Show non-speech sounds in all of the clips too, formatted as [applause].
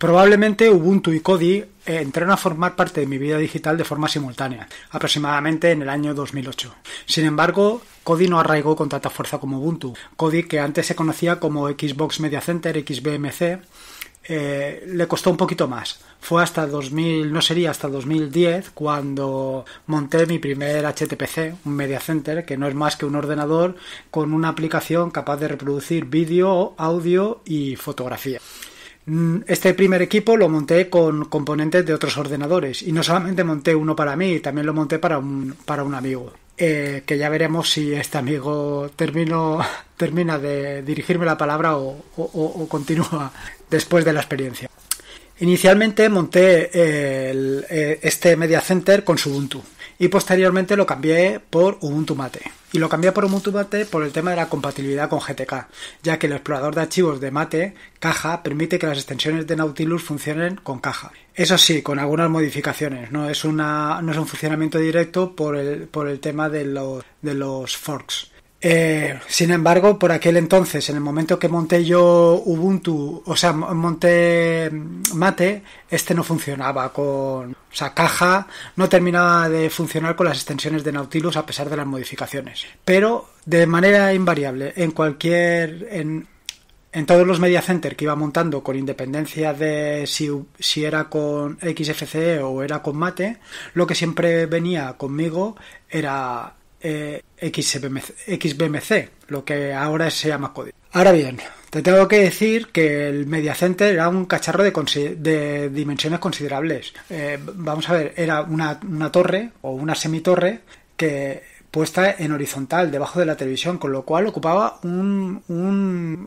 Probablemente Ubuntu y Kodi eh, entraron a formar parte de mi vida digital de forma simultánea, aproximadamente en el año 2008. Sin embargo, Kodi no arraigó con tanta fuerza como Ubuntu. Kodi, que antes se conocía como Xbox Media Center, XBMC, eh, le costó un poquito más. Fue hasta 2000, no sería hasta 2010 cuando monté mi primer HTPC, un Media Center, que no es más que un ordenador con una aplicación capaz de reproducir vídeo, audio y fotografía. Mm, este primer equipo lo monté con componentes de otros ordenadores y no solamente monté uno para mí, también lo monté para un, amigo. Eh, que ya veremos si este amigo [laughs] termina de dirigirme la palabra o, continúa después de la experiencia. Inicialmente monté eh, eh, este Media Center con Ubuntu y posteriormente lo cambié por Ubuntu Mate y lo cambié por Ubuntu Mate por el tema de la compatibilidad con GTK, ya que el explorador de archivos de Mate, caja, permite que las extensiones de Nautilus funcionen con caja. Eso sí, con algunas modificaciones, no es, una, no es un funcionamiento directo por el, por el tema de los, forks. Eh, sin embargo, por aquel entonces, en el momento que monté yo Ubuntu, o sea, monté Mate, este no funcionaba con, o sea, caja no terminaba de funcionar con las extensiones de Nautilus a pesar de las modificaciones. Pero de manera invariable, en cualquier. En, todos los media center que iba montando con independencia de si, era con XFCE o era con Mate, lo que siempre venía conmigo era eh, XBMC, XBMC, lo que ahora se llama Código. Ahora bien, te tengo que decir que el Mediacenter era un cacharro de, dimensiones considerables. Eh, vamos a ver, era una, una torre o una semitorre que puesta en horizontal debajo de la televisión, con lo cual ocupaba un,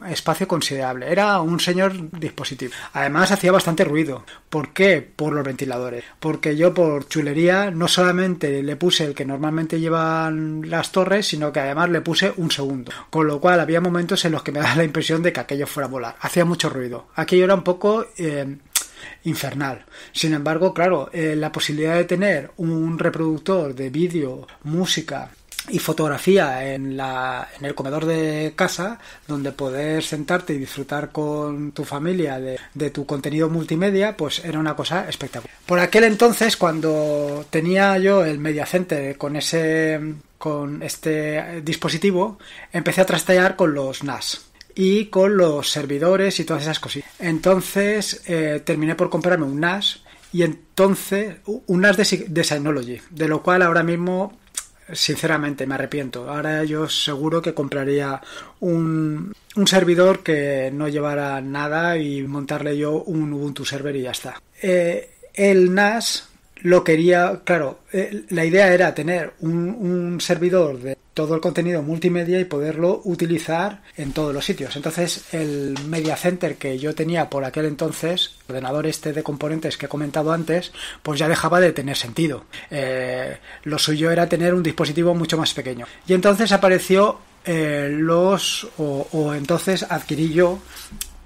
espacio considerable. Era un señor dispositivo. Además hacía bastante ruido. ¿Por qué? Por los ventiladores. Porque yo por chulería no solamente le puse el que normalmente llevan las torres, sino que además le puse un segundo. Con lo cual había momentos en los que me daba la impresión de que aquello fuera a volar. Hacía mucho ruido. Aquello era un poco... Eh, infernal. Sin embargo, claro, eh, la posibilidad de tener un reproductor de vídeo, música y fotografía en, la, en el comedor de casa, donde poder sentarte y disfrutar con tu familia de, tu contenido multimedia, pues era una cosa espectacular. Por aquel entonces, cuando tenía yo el Media con ese con este dispositivo, empecé a trastear con los NAS y con los servidores y todas esas cosas. Entonces eh, terminé por comprarme un NAS y entonces un NAS de, de Synology, de lo cual ahora mismo sinceramente me arrepiento. Ahora yo seguro que compraría un, servidor que no llevara nada y montarle yo un Ubuntu server y ya está. Eh, el NAS lo quería, claro, eh, la idea era tener un, servidor de todo el contenido multimedia y poderlo utilizar en todos los sitios. Entonces, el Media Center que yo tenía por aquel entonces, ordenador este de componentes que he comentado antes, pues ya dejaba de tener sentido. Eh, lo suyo era tener un dispositivo mucho más pequeño. Y entonces apareció eh, los, o, entonces adquirí yo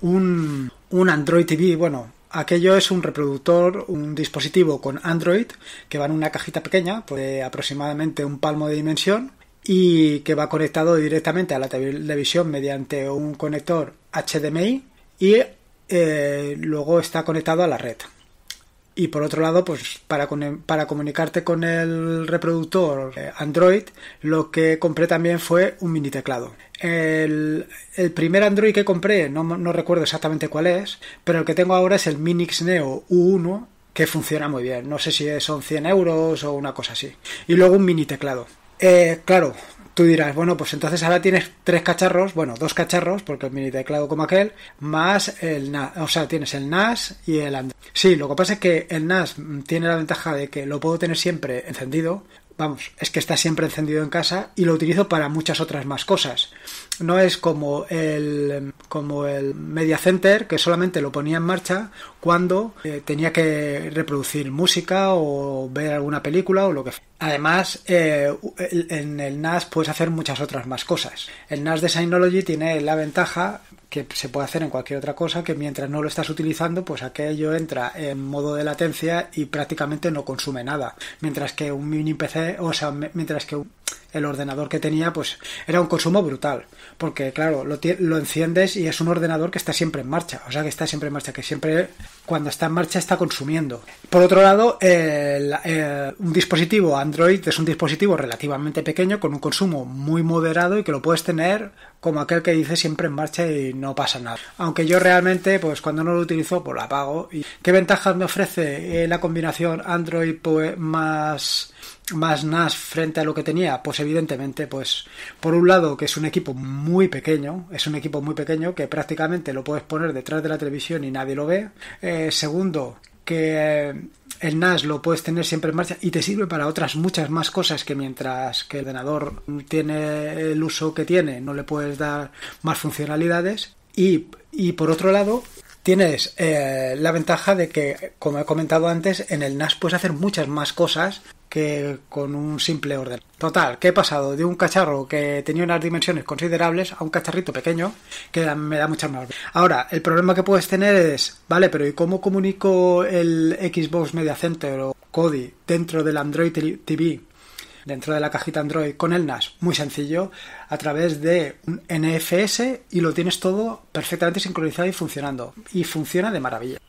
un Android TV, bueno, Aquello es un reproductor, un dispositivo con Android que va en una cajita pequeña, pues, de aproximadamente un palmo de dimensión, y que va conectado directamente a la televisión mediante un conector HDMI y eh, luego está conectado a la red y por otro lado, pues para, comunicarte con el reproductor eh, Android, lo que compré también fue un mini teclado. El, primer Android que compré, no, recuerdo exactamente cuál es, pero el que tengo ahora es el Minix Neo U1, que funciona muy bien. No sé si son 100 euros o una cosa así. Y luego un mini teclado. Eh, claro, Tú dirás, bueno, pues entonces ahora tienes tres cacharros, bueno, dos cacharros, porque el mini teclado como aquel, más el NAS, o sea, tienes el NAS y el Android. Sí, lo que pasa es que el NAS tiene la ventaja de que lo puedo tener siempre encendido, vamos, es que está siempre encendido en casa y lo utilizo para muchas otras más cosas no es como el, como el Media Center, que solamente lo ponía en marcha cuando eh, tenía que reproducir música o ver alguna película o lo que Además, eh, en el NAS puedes hacer muchas otras más cosas. El NAS de Synology tiene la ventaja que se puede hacer en cualquier otra cosa, que mientras no lo estás utilizando, pues aquello entra en modo de latencia y prácticamente no consume nada. Mientras que un mini PC, o sea, mientras que un el ordenador que tenía, pues era un consumo brutal. Porque, claro, lo, lo, enciendes y es un ordenador que está siempre en marcha. O sea, que está siempre en marcha, que siempre cuando está en marcha está consumiendo. Por otro lado, eh, un dispositivo Android es un dispositivo relativamente pequeño con un consumo muy moderado y que lo puedes tener como aquel que dice siempre en marcha y no pasa nada. Aunque yo realmente, pues cuando no lo utilizo, pues lo apago. ¿Y ¿Qué ventajas me ofrece eh, la combinación Android pues, más más NAS frente a lo que tenía? Pues evidentemente, pues por un lado que es un equipo muy pequeño, es un equipo muy pequeño que prácticamente lo puedes poner detrás de la televisión y nadie lo ve. Eh, segundo, que eh, el NAS lo puedes tener siempre en marcha y te sirve para otras muchas más cosas que mientras que el ordenador tiene el uso que tiene, no le puedes dar más funcionalidades. Y, y por otro lado, tienes eh, la ventaja de que, como he comentado antes, en el NAS puedes hacer muchas más cosas que con un simple orden. Total, que he pasado de un cacharro que tenía unas dimensiones considerables a un cacharrito pequeño que me da mucha más. Ahora, el problema que puedes tener es, vale, pero ¿y cómo comunico el Xbox Media Center o Kodi dentro del Android TV dentro de la cajita Android con el NAS, muy sencillo, a través de un NFS y lo tienes todo perfectamente sincronizado y funcionando. Y funciona de maravilla.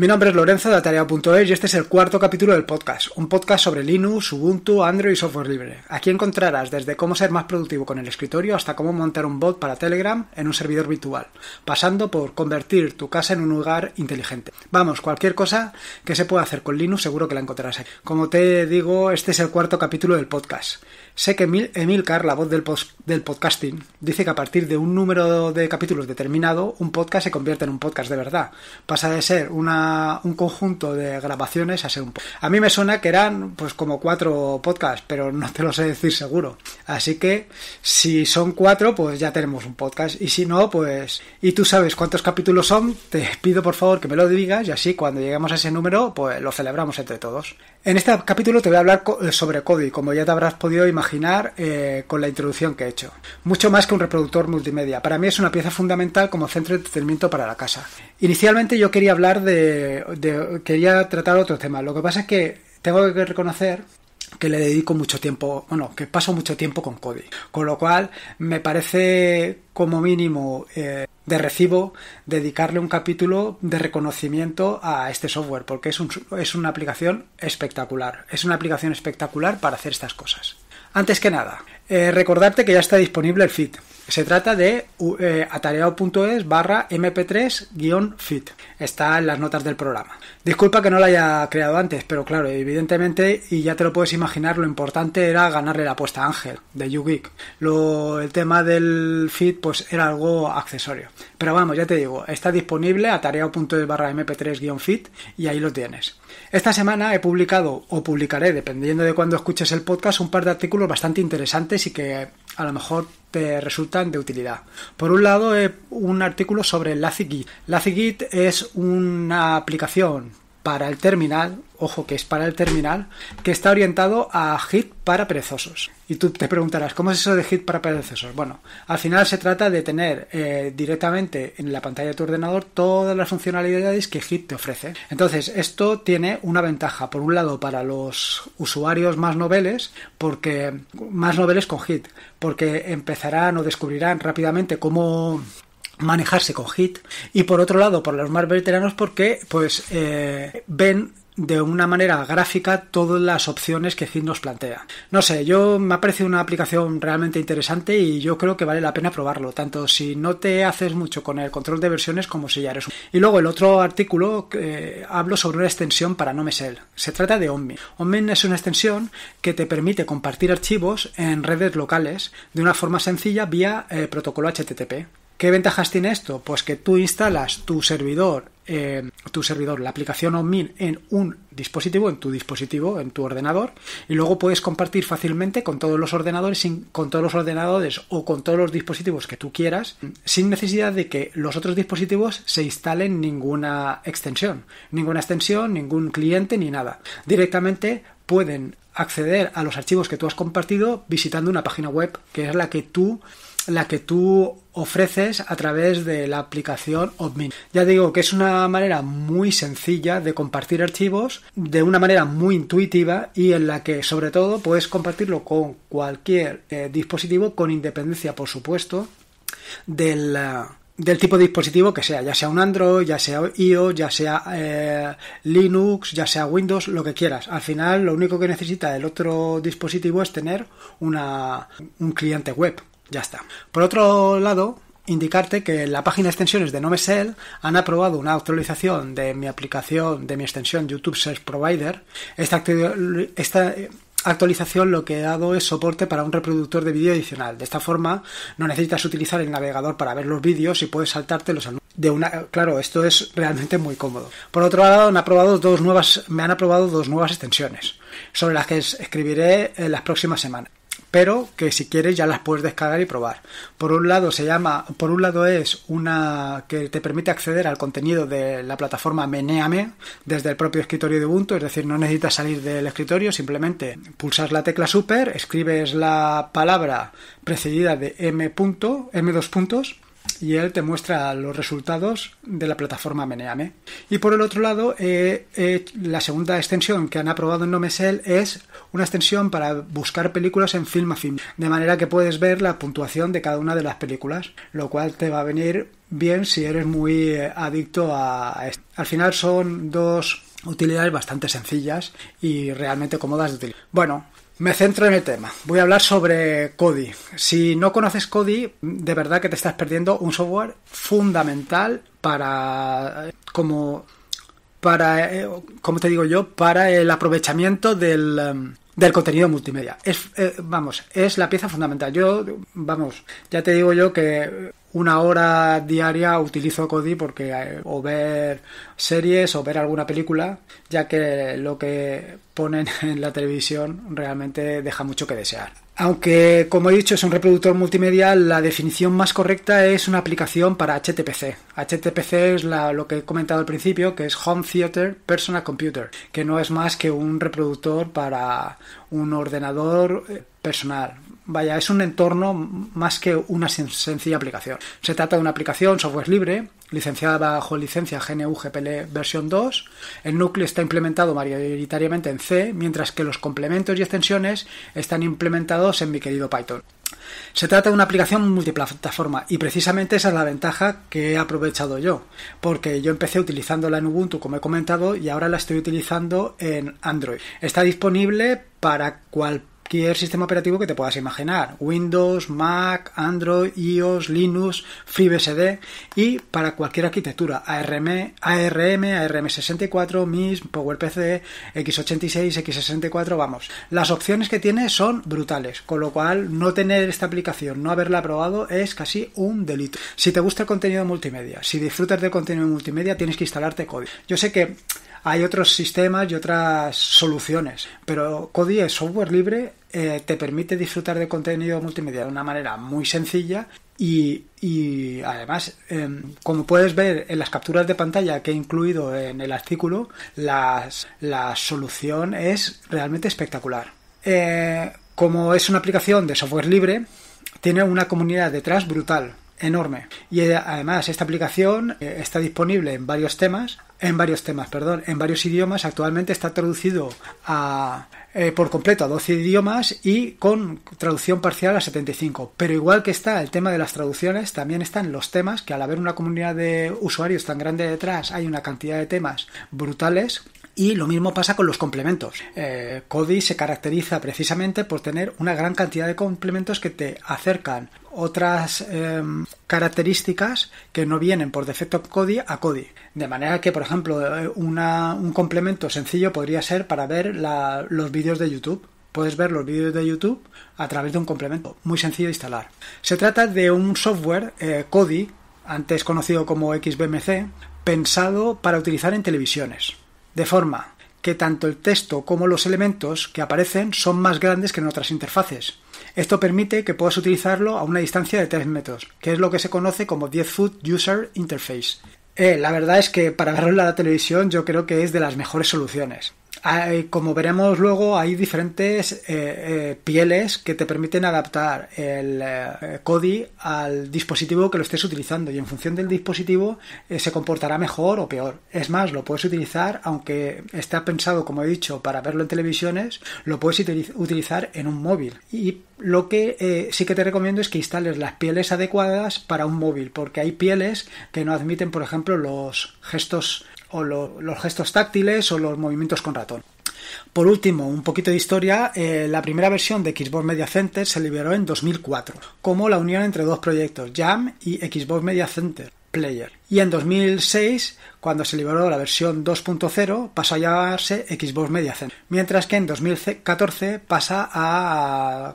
Mi nombre es Lorenzo de Atarea.es y este es el cuarto capítulo del podcast, un podcast sobre Linux, Ubuntu, Android y software libre. Aquí encontrarás desde cómo ser más productivo con el escritorio hasta cómo montar un bot para Telegram en un servidor virtual, pasando por convertir tu casa en un lugar inteligente. Vamos, cualquier cosa que se pueda hacer con Linux seguro que la encontrarás aquí. Como te digo, este es el cuarto capítulo del podcast. Sé que Emil, Emilcar, la voz del, podcasting, dice que a partir de un número de capítulos determinado, un podcast se convierte en un podcast de verdad. Pasa de ser un conjunto de grabaciones a ser un podcast. A mí me suena que eran pues como cuatro podcasts, pero no te lo sé decir seguro. Así que si son cuatro, pues ya tenemos un podcast. Y si no, pues... Y tú sabes cuántos capítulos son, te pido por favor que me lo digas y así cuando lleguemos a ese número, pues lo celebramos entre todos. En este capítulo te voy a hablar eh, sobre Kodi, como ya te habrás podido imaginar eh, con la introducción que he hecho. Mucho más que un reproductor multimedia, para mí es una pieza fundamental como centro de entretenimiento para la casa. Inicialmente yo quería hablar de, de quería tratar otro tema, lo que pasa es que tengo que reconocer que le dedico mucho tiempo, bueno, que paso mucho tiempo con Cody. Con lo cual, me parece como mínimo eh, de recibo dedicarle un capítulo de reconocimiento a este software, porque es, un, es una aplicación espectacular. Es una aplicación espectacular para hacer estas cosas. Antes que nada, eh, recordarte que ya está disponible el feed. Se trata de eh, atareado.es barra mp3-fit. Está en las notas del programa. Disculpa que no lo haya creado antes, pero claro, evidentemente, y ya te lo puedes imaginar, lo importante era ganarle la apuesta a Ángel, de YouGeek. el tema del fit pues era algo accesorio. Pero vamos, ya te digo, está disponible atareado.es barra mp3-fit y ahí lo tienes. Esta semana he publicado, o publicaré, dependiendo de cuándo escuches el podcast, un par de artículos bastante interesantes y que a lo mejor te resultan de utilidad. Por un lado, un artículo sobre LazyGit. LazyGit es una aplicación para el terminal, ojo que es para el terminal, que está orientado a hit para perezosos. Y tú te preguntarás, ¿cómo es eso de hit para perezosos? Bueno, al final se trata de tener eh, directamente en la pantalla de tu ordenador todas las funcionalidades que hit te ofrece. Entonces, esto tiene una ventaja, por un lado, para los usuarios más noveles, porque más noveles con hit, porque empezarán o descubrirán rápidamente cómo manejarse con Hit y por otro lado por los más veteranos porque pues eh, ven de una manera gráfica todas las opciones que Hit nos plantea. No sé, yo me ha parecido una aplicación realmente interesante y yo creo que vale la pena probarlo, tanto si no te haces mucho con el control de versiones como si ya eres un... Y luego el otro artículo eh, hablo sobre una extensión para no mesel Se trata de Omni Omni es una extensión que te permite compartir archivos en redes locales de una forma sencilla vía el eh, protocolo HTTP. ¿Qué ventajas tiene esto? Pues que tú instalas tu servidor, eh, tu servidor, la aplicación OnMin en un dispositivo, en tu dispositivo, en tu ordenador, y luego puedes compartir fácilmente con todos los ordenadores, con todos los ordenadores o con todos los dispositivos que tú quieras, sin necesidad de que los otros dispositivos se instalen ninguna extensión, ninguna extensión, ningún cliente ni nada. Directamente pueden acceder a los archivos que tú has compartido visitando una página web que es la que tú la que tú ofreces a través de la aplicación obmin. Ya digo que es una manera muy sencilla de compartir archivos de una manera muy intuitiva y en la que sobre todo puedes compartirlo con cualquier eh, dispositivo con independencia por supuesto eh, del, tipo de dispositivo que sea, ya sea un Android, ya sea iOS, ya sea eh, Linux, ya sea Windows, lo que quieras. Al final lo único que necesita el otro dispositivo es tener una, un cliente web ya está. Por otro lado, indicarte que la página de extensiones de NoMesel han aprobado una actualización de mi aplicación, de mi extensión YouTube Search Provider. Esta, eh, actualización lo que ha dado es soporte para un reproductor de vídeo adicional. De esta forma, no necesitas utilizar el navegador para ver los vídeos y puedes saltarte los anuncios. claro, esto es realmente muy cómodo. Por otro lado, han aprobado dos nuevas, me han aprobado dos nuevas extensiones, sobre las que escribiré en las próximas semanas pero que si quieres ya las puedes descargar y probar. Por un lado se llama, por un lado es una que te permite acceder al contenido de la plataforma Meneame desde el propio escritorio de Ubuntu, es decir, no necesitas salir del escritorio, simplemente pulsas la tecla super, escribes la palabra precedida de m punto, m puntos y él te muestra los resultados de la plataforma Meneame. Y por el otro lado, eh, eh, la segunda extensión que han aprobado en Nomesel es una extensión para buscar películas en Film de manera que puedes ver la puntuación de cada una de las películas, lo cual te va a venir bien si eres muy eh, adicto a esto. Al final son dos utilidades bastante sencillas y realmente cómodas de utilizar. Bueno, me centro en el tema. Voy a hablar sobre Kodi. Si no conoces Kodi, de verdad que te estás perdiendo un software fundamental para como para eh, como te digo yo, para el aprovechamiento del eh, del contenido multimedia. Es, eh, vamos, es la pieza fundamental. Yo, vamos, ya te digo yo que una hora diaria utilizo Kodi porque eh, o ver series o ver alguna película, ya que lo que ponen [laughs] en la televisión realmente deja mucho que desear. Aunque, como he dicho, es un reproductor multimedia, la definición más correcta es una aplicación para HTPC. HTPC es lo que he comentado al principio, que es Home Theater Personal Computer, que no es más que un reproductor para un ordenador eh, personal, Vaya, es un entorno más que una sencilla aplicación. Se trata de una aplicación software libre, licenciada bajo licencia GNU GPL versión 2. El núcleo está implementado mayoritariamente en C, mientras que los complementos y extensiones están implementados en mi querido Python. Se trata de una aplicación multiplataforma y precisamente esa es la ventaja que he aprovechado yo, porque yo empecé utilizándola en Ubuntu como he comentado y ahora la estoy utilizando en Android. Está disponible para cualquier sistema operativo que te puedas imaginar. Windows, Mac, Android, iOS, Linux, FreeBSD y para cualquier arquitectura. ARM, ARM, ARM64, MIS, PowerPC, x86, x64, vamos. Las opciones que tiene son brutales, con lo cual no tener esta aplicación, no haberla probado es casi un delito. Si te gusta el contenido multimedia, si disfrutas del contenido multimedia, tienes que instalarte código. Yo sé que hay otros sistemas y otras soluciones, pero Kodi es software libre, eh, te permite disfrutar de contenido multimedia de una manera muy sencilla y, además, em, como puedes ver en las capturas de pantalla que he incluido en el artículo, la solución es realmente espectacular. Eh, como es una aplicación de software libre, tiene una comunidad detrás brutal enorme. Y eh, además esta aplicación está disponible en varios temas en varios temas, perdón, en varios idiomas. Actualmente está traducido a, eh, por completo a 12 idiomas y con traducción parcial a 75. Pero igual que está el tema de las traducciones, también están los temas, que al haber una comunidad de usuarios tan grande detrás, hay una cantidad de temas brutales y lo mismo pasa con los complementos. Kodi eh, Cody se caracteriza precisamente por tener una gran cantidad de complementos que te acercan otras em, características que no vienen por defecto Kodi a Kodi. De manera que, por ejemplo, eh, un complemento sencillo podría ser para ver los vídeos de YouTube puedes ver los vídeos de YouTube a través de un complemento muy sencillo de instalar. Se trata de un software Kodi, eh, antes conocido como XBMC, pensado para utilizar en televisiones de forma que tanto el texto como los elementos que aparecen son más grandes que en otras interfaces. Esto permite que puedas utilizarlo a una distancia de 3 metros, que es lo que se conoce como 10 Foot User Interface. Eh, la verdad es que para verlo en la televisión yo creo que es de las mejores soluciones como veremos luego, hay diferentes eh, eh, pieles que te permiten adaptar el eh, al dispositivo que lo estés utilizando y en función del dispositivo eh, se comportará mejor o peor. Es más, lo puedes utilizar, aunque está pensado, como he dicho, para verlo en televisiones, lo puedes utilizar en un móvil. Y lo que sí que te recomiendo es que instales las pieles adecuadas para un móvil, porque hay pieles que no admiten, por ejemplo, los gestos o los gestos táctiles o los movimientos con ratón. Por último, un poquito de historia, eh, la primera versión de Xbox Media Center se liberó en 2004, como la unión entre dos proyectos, Jam y Xbox Media Center. Player. Y en 2006, cuando se liberó la versión 2.0, pasó a llamarse Xbox Media Center. Mientras que en 2014 pasa a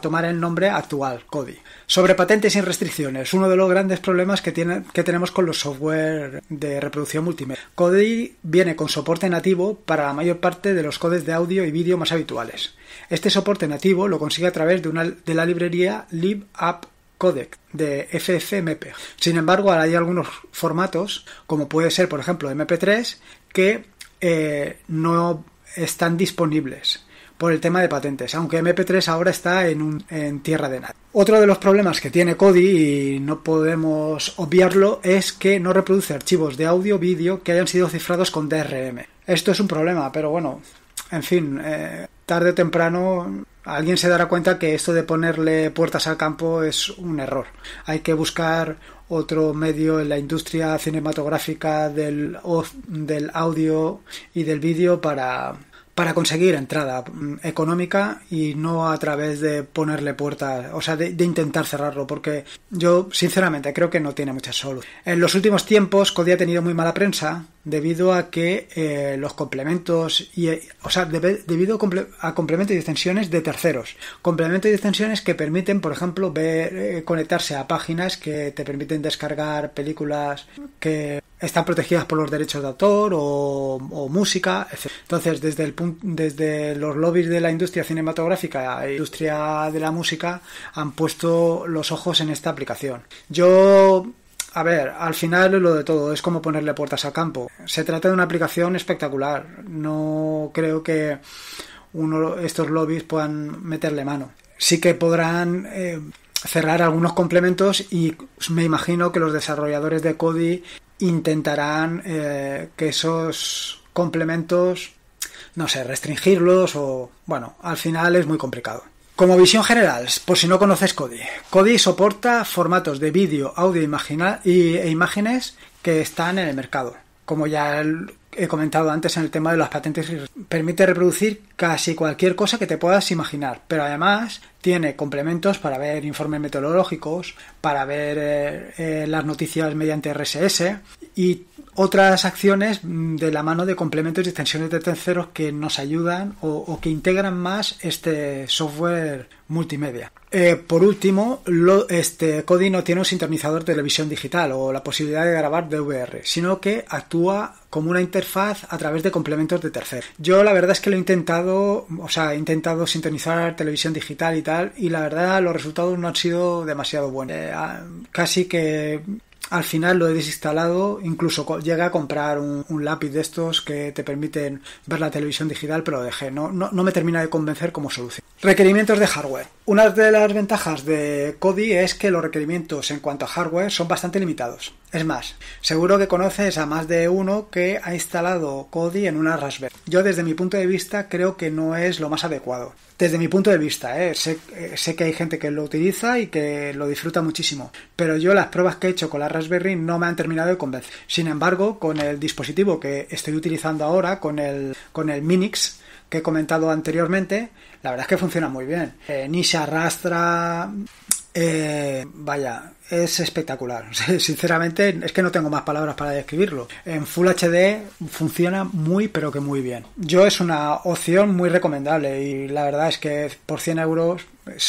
tomar el nombre actual, Kodi. Sobre patentes sin restricciones, uno de los grandes problemas que, que tenemos con los software de reproducción multimedia. Kodi viene con soporte nativo para la mayor parte de los codes de audio y vídeo más habituales. Este soporte nativo lo consigue a través de, una, de la librería LibApp codec de FFMP. Sin embargo, hay algunos formatos, como puede ser, por ejemplo, MP3, que eh, no están disponibles por el tema de patentes, aunque MP3 ahora está en, un, en tierra de nadie. Otro de los problemas que tiene Kodi, y no podemos obviarlo, es que no reproduce archivos de audio vídeo que hayan sido cifrados con DRM. Esto es un problema, pero bueno, en fin, eh, tarde o temprano alguien se dará cuenta que esto de ponerle puertas al campo es un error. Hay que buscar otro medio en la industria cinematográfica del, del audio y del vídeo para para conseguir entrada mm, económica y no a través de ponerle puertas, o sea, de, intentar cerrarlo, porque yo sinceramente creo que no tiene mucha solución. En los últimos tiempos, Cody ha tenido muy mala prensa debido a que eh, los complementos, y, eh, o sea, debido a complementos y extensiones de terceros, complementos y extensiones que permiten, por ejemplo, eh, conectarse a páginas que te permiten descargar películas que están protegidas por los derechos de autor o, música, etc. Entonces, desde, el, desde los lobbies de la industria cinematográfica e industria de la música han puesto los ojos en esta aplicación. Yo a ver, al final lo de todo es como ponerle puertas al campo. Se trata de una aplicación espectacular. No creo que uno, estos lobbies puedan meterle mano. Sí que podrán eh, cerrar algunos complementos y me imagino que los desarrolladores de Kodi intentarán eh, que esos complementos, no sé, restringirlos o, bueno, al final es muy complicado. Como visión general, por si no conoces Kodi, Kodi soporta formatos de vídeo, audio y, e imágenes que están en el mercado. Como ya he comentado antes en el tema de las patentes, permite reproducir casi cualquier cosa que te puedas imaginar, pero además tiene complementos para ver informes meteorológicos, para ver eh, eh, las noticias mediante RSS y otras acciones mm, de la mano de complementos y extensiones de terceros que nos ayudan o, que integran más este software multimedia. Eh, por último, lo, este Kodi no tiene un sintonizador de televisión digital o la posibilidad de grabar DVR, sino que actúa como una interfaz a través de complementos de terceros. Yo la verdad es que lo he intentado, o sea, he intentado sintonizar televisión digital y tal, y la verdad los resultados no han sido demasiado buenos. Eh, casi que al final lo he desinstalado, incluso llegué a comprar un, lápiz de estos que te permiten ver la televisión digital, pero lo dejé, no, no, no, me termina de convencer como solución. Requerimientos de hardware. Una de las ventajas de Kodi es que los requerimientos en cuanto a hardware son bastante limitados. Es más, seguro que conoces a más de uno que ha instalado Kodi en una Raspberry. Yo desde mi punto de vista creo que no es lo más adecuado. Desde mi punto de vista, ¿eh? Eh, sé, que hay gente que lo utiliza y que lo disfruta muchísimo, pero yo las pruebas que he hecho con la Raspberry no me han terminado de convencer. Sin embargo, con el dispositivo que estoy utilizando ahora, con el, con el Minix, que he comentado anteriormente, la verdad es que funciona muy bien. Eh, ni se arrastra, vaya, es espectacular. [laughs] Sinceramente, es que no tengo más palabras para describirlo. En Full HD funciona muy, pero que muy bien. Yo es una opción muy recomendable y la verdad es que por 100 euros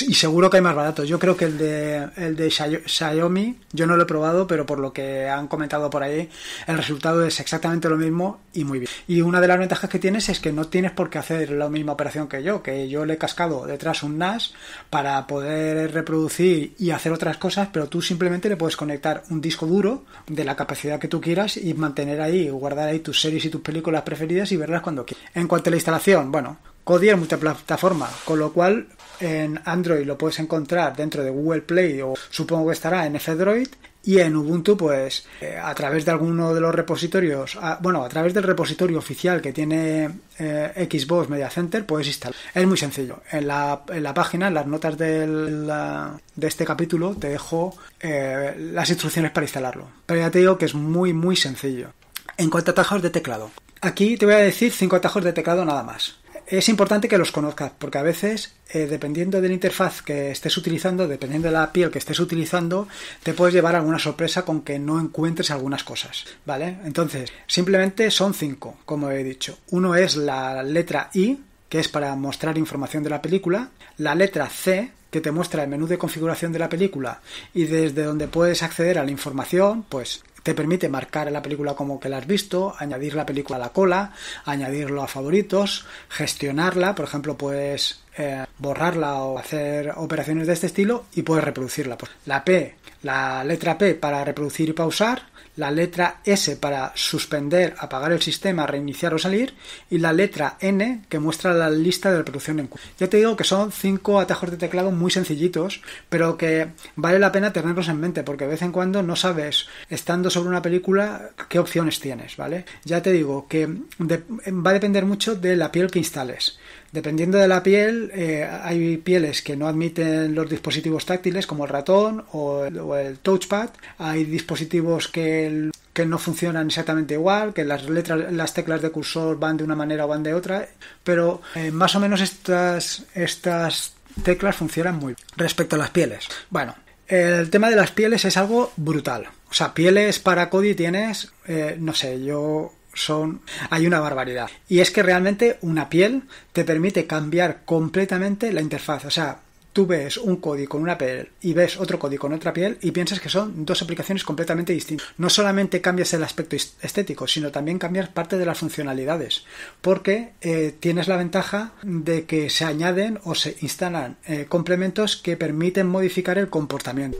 y seguro que hay más baratos. Yo creo que el de, el de Xiaomi, yo no lo he probado, pero por lo que han comentado por ahí, el resultado es exactamente lo mismo y muy bien. Y una de las ventajas que tienes es que no tienes por qué hacer la misma operación que yo, que yo le he cascado detrás un NAS para poder reproducir y hacer otras cosas, pero tú simplemente le puedes conectar un disco duro de la capacidad que tú quieras y mantener ahí, guardar ahí tus series y tus películas preferidas y verlas cuando quieras. En cuanto a la instalación, bueno, Kodi es multiplataforma, con lo cual en Android lo puedes encontrar dentro de Google Play o supongo que estará en F-Droid y en Ubuntu, pues eh, a través de alguno de los repositorios, ah, bueno, a través del repositorio oficial que tiene eh, Xbox Media Center, puedes instalar. Es muy sencillo. En la, página, en las notas de este capítulo, te dejo eh, las instrucciones para instalarlo. Pero ya te digo que es muy, muy sencillo. En cuanto a atajos de teclado, aquí te voy a decir cinco atajos de teclado nada más es importante que los conozcas, porque a veces, eh, dependiendo de la interfaz que estés utilizando, dependiendo de la piel que estés utilizando, te puedes llevar alguna sorpresa con que no encuentres algunas cosas, ¿vale? Entonces, simplemente son cinco, como he dicho. Uno es la letra I, que es para mostrar información de la película. La letra C, que te muestra el menú de configuración de la película y desde donde puedes acceder a la información, pues te permite marcar la película como que la has visto, añadir la película a la cola, añadirlo a favoritos, gestionarla, por ejemplo, puedes eh, borrarla o hacer operaciones de este estilo y puedes reproducirla. Pues la P, la letra P para reproducir y pausar, la letra S para suspender, apagar el sistema, reiniciar o salir, y la letra N que muestra la lista de reproducción en curso. Ya te digo que son cinco atajos de teclado muy sencillitos, pero que vale la pena tenerlos en mente, porque de vez en cuando no sabes, estando sobre una película, qué opciones tienes, ¿vale? Ya te digo que va a depender mucho de la piel que instales. Dependiendo de la piel, eh, hay pieles que no admiten los dispositivos táctiles como el ratón o el, touchpad. Hay dispositivos que no funcionan exactamente igual, que las letras, las teclas de cursor van de una manera o van de otra, pero eh, más o menos estas, estas teclas funcionan muy bien. Respecto a las pieles, bueno, el tema de las pieles es algo brutal. O sea, pieles para Cody tienes, eh, no sé, yo son... Hay una barbaridad. Y es que realmente una piel te permite cambiar completamente la interfaz. O sea, tú ves un código con una piel y ves otro código con otra piel y piensas que son dos aplicaciones completamente distintas. No solamente cambias el aspecto estético, sino también cambias parte de las funcionalidades, porque eh, tienes la ventaja de que se añaden o se instalan eh, complementos que permiten modificar el comportamiento.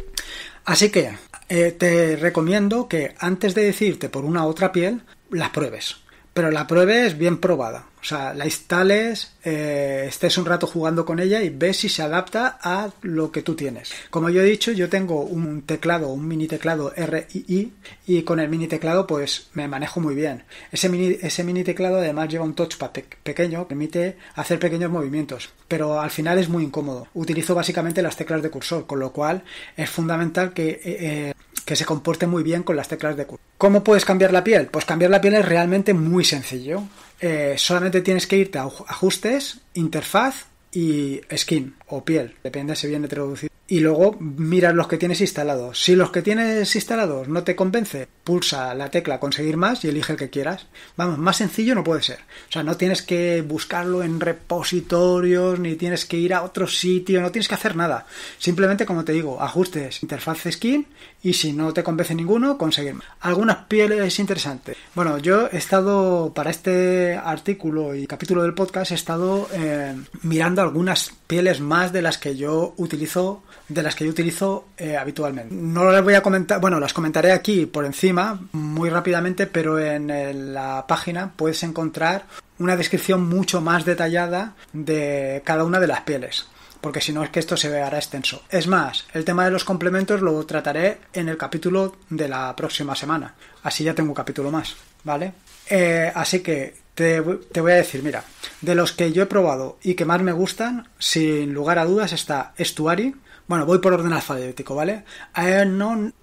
Así que eh, te recomiendo que antes de decirte por una otra piel, las pruebes. Pero la pruebes bien probada. O sea, la instales, eh, estés un rato jugando con ella y ves si se adapta a lo que tú tienes. Como yo he dicho, yo tengo un teclado, un mini teclado RII y con el mini teclado pues me manejo muy bien. Ese mini, ese mini teclado además lleva un touchpad pequeño, permite hacer pequeños movimientos, pero al final es muy incómodo. Utilizo básicamente las teclas de cursor, con lo cual es fundamental que eh, eh, que se comporte muy bien con las teclas de curso. ¿Cómo puedes cambiar la piel? Pues cambiar la piel es realmente muy sencillo. Eh, solamente tienes que irte a ajustes, interfaz y skin o piel, depende si viene traducido y luego miras los que tienes instalados. Si los que tienes instalados no te convence, pulsa la tecla conseguir más y elige el que quieras. Vamos, más sencillo no puede ser. O sea, no tienes que buscarlo en repositorios, ni tienes que ir a otro sitio, no tienes que hacer nada. Simplemente, como te digo, ajustes interfaz skin y si no te convence ninguno, conseguir más. Algunas pieles interesantes. Bueno, yo he estado para este artículo y capítulo del podcast, he estado eh, mirando algunas pieles más de las que yo utilizo de las que yo utilizo eh, habitualmente. No las voy a comentar, bueno, las comentaré aquí por encima muy rápidamente, pero en, la página puedes encontrar una descripción mucho más detallada de cada una de las pieles porque si no es que esto se verá extenso. Es más, el tema de los complementos lo trataré en el capítulo de la próxima semana. Así ya tengo un capítulo más, ¿vale? Eh, así que te, voy a decir, mira, de los que yo he probado y que más me gustan, sin lugar a dudas está Estuari bueno, voy por orden alfabético, ¿vale? Aenon,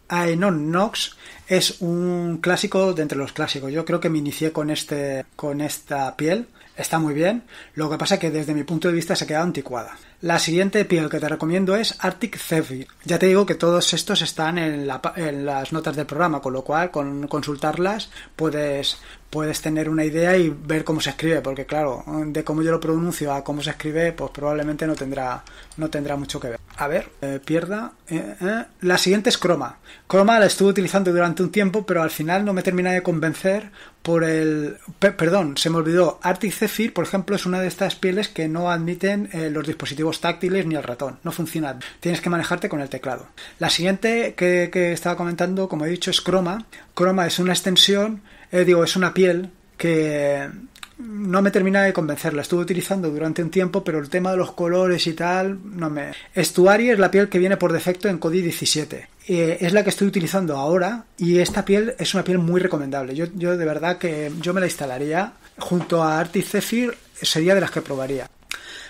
Nox es un clásico de entre los clásicos. Yo creo que me inicié con, este, con esta piel. Está muy bien. Lo que pasa es que desde mi punto de vista se ha quedado anticuada. La siguiente piel que te recomiendo es Arctic Zephyr. Ya te digo que todos estos están en, las notas del programa, con lo cual con consultarlas puedes, puedes tener una idea y ver cómo se escribe, porque claro, de cómo yo lo pronuncio a cómo se escribe, pues probablemente no tendrá, no tendrá mucho que ver a ver, eh, pierda. Eh, eh. La siguiente es Chroma. Chroma la estuve utilizando durante un tiempo, pero al final no me termina de convencer por el... perdón, se me olvidó. Arctic Zephyr, por ejemplo, es una de estas pieles que no admiten los dispositivos táctiles ni el ratón. No funciona. Tienes que manejarte con el teclado. La siguiente que, que estaba comentando, como he dicho, es Chroma. Chroma es una extensión, digo, es una piel que no me termina de convencer. La estuve utilizando durante un tiempo, pero el tema de los colores y tal, no me. Estuari es la piel que viene por defecto en Cody 17. Eh, es la que estoy utilizando ahora y esta piel es una piel muy recomendable. Yo, de verdad que yo me la instalaría junto a Artis Zephyr, sería de las que probaría.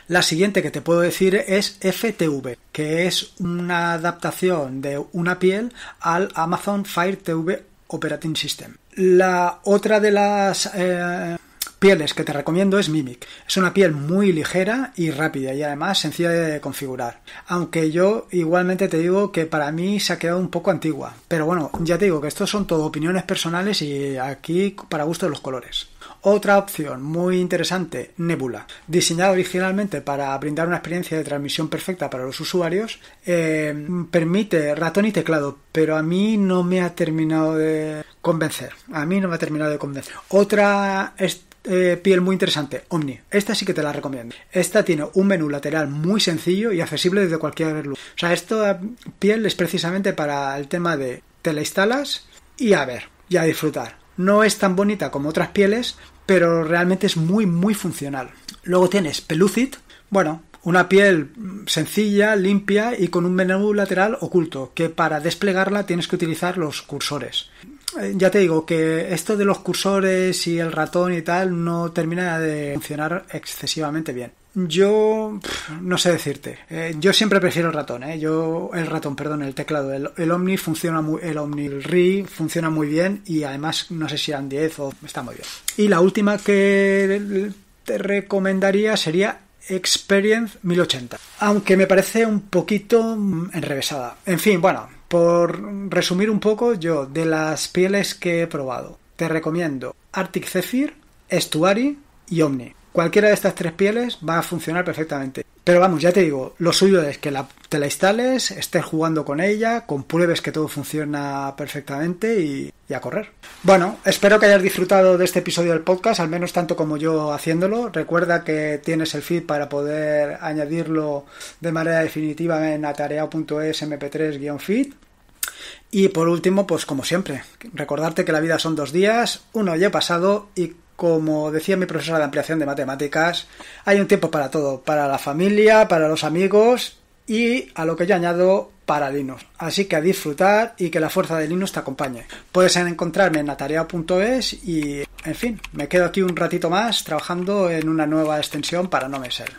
La siguiente que te puedo decir es FTV, que es una adaptación de una piel al Amazon Fire TV Operating System. La otra de las eh, pieles que te recomiendo es Mimic. Es una piel muy ligera y rápida y además sencilla de configurar. Aunque yo igualmente te digo que para mí se ha quedado un poco antigua. Pero bueno, ya te digo que esto son todo opiniones personales y aquí para gusto de los colores. Otra opción muy interesante, Nebula. Diseñada originalmente para brindar una experiencia de transmisión perfecta para los usuarios, eh, permite ratón y teclado, pero a mí no me ha terminado de convencer. A mí no me ha terminado de convencer. Otra eh, piel muy interesante, Omni. Esta sí que te la recomiendo. Esta tiene un menú lateral muy sencillo y accesible desde cualquier lugar. O sea, esta piel es precisamente para el tema de te la instalas y a ver, y a disfrutar. No es tan bonita como otras pieles, pero realmente es muy, muy funcional. Luego tienes Pelucid. Bueno, una piel sencilla, limpia y con un menú lateral oculto, que para desplegarla tienes que utilizar los cursores. Eh, ya te digo que esto de los cursores y el ratón y tal no termina de funcionar excesivamente bien. Yo no sé decirte. Eh, yo siempre prefiero el ratón, ¿eh? Yo, el ratón, perdón, el teclado. El, Omni funciona muy, el Omni funciona muy bien y además no sé si eran 10 o está muy bien. Y la última que te recomendaría sería Experience 1080. Aunque me parece un poquito enrevesada. En fin, bueno, por resumir un poco, yo de las pieles que he probado, te recomiendo Arctic Zephyr, Estuari y Omni. Cualquiera de estas tres pieles va a funcionar perfectamente. Pero vamos, ya te digo, lo suyo es que la, te la instales, estés jugando con ella, compruebes que todo funciona perfectamente y, a correr. Bueno, espero que hayas disfrutado de este episodio del podcast, al menos tanto como yo haciéndolo. Recuerda que tienes el feed para poder añadirlo de manera definitiva en atareao.es mp3-feed. Y por último, pues como siempre, recordarte que la vida son dos días, uno ya pasado y como decía mi profesora de ampliación de matemáticas, hay un tiempo para todo, para la familia, para los amigos y a lo que yo añado para Linux. Así que a disfrutar y que la fuerza de Linux te acompañe. Puedes encontrarme en atarea.es y, en fin, me quedo aquí un ratito más trabajando en una nueva extensión para no me ser.